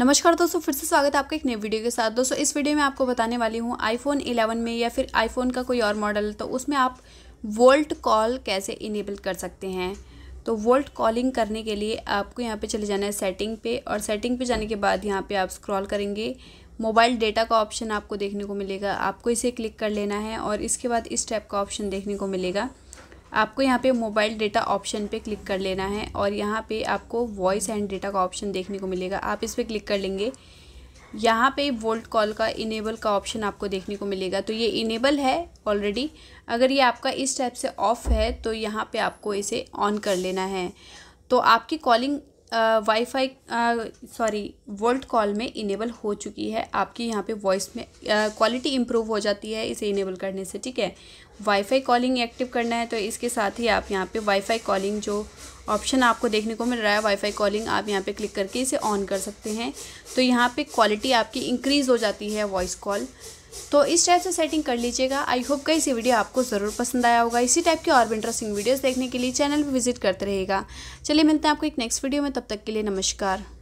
नमस्कार दोस्तों फिर से स्वागत है आपका एक नए वीडियो के साथ दोस्तों इस वीडियो में आपको बताने वाली हूँ आईफोन 11 में या फिर आईफोन का कोई और मॉडल तो उसमें आप वोल्ट कॉल कैसे इनेबल कर सकते हैं तो वोल्ट कॉलिंग करने के लिए आपको यहाँ पे चले जाना है सेटिंग पे और सेटिंग पे जाने के बाद यहाँ पे आप स्क्रॉल करेंगे मोबाइल डेटा का ऑप्शन आपको देखने को मिलेगा आपको इसे क्लिक कर लेना है और इसके बाद इस टाइप का ऑप्शन देखने को मिलेगा आपको यहाँ पे मोबाइल डेटा ऑप्शन पे क्लिक कर लेना है और यहाँ पे आपको वॉइस एंड डेटा का ऑप्शन देखने को मिलेगा आप इस पर क्लिक कर लेंगे यहाँ पे वोल्ट कॉल का इनेबल का ऑप्शन आपको देखने को मिलेगा तो ये इनेबल है ऑलरेडी अगर ये आपका इस टाइप से ऑफ़ है तो यहाँ पे आपको इसे ऑन कर लेना है तो आपकी calling WiFi sorry VoLTE call में इनेबल हो चुकी है आपकी यहाँ पे वॉइस में क्वालिटी इम्प्रूव हो जाती है इसे इनेबल करने से ठीक है वाईफाई कॉलिंग एक्टिव करना है तो इसके साथ ही आप यहाँ पे वाईफाई कॉलिंग जो ऑप्शन आपको देखने को मिल रहा है वाईफाई कॉलिंग आप यहाँ पे क्लिक करके इसे ऑन कर सकते हैं तो यहाँ पे क्वालिटी आपकी इंक्रीज़ हो जाती है वॉइस कॉल तो इस टाइप से सेटिंग कर लीजिएगा आई होप का इसी वीडियो आपको ज़रूर पसंद आया होगा इसी टाइप के और भी इंटरेस्टिंग वीडियोज देखने के लिए चैनल भी विजिट करते रहेगा चलिए मिलते हैं आपको एक नेक्स्ट वीडियो में तब तक के लिए नमस्कार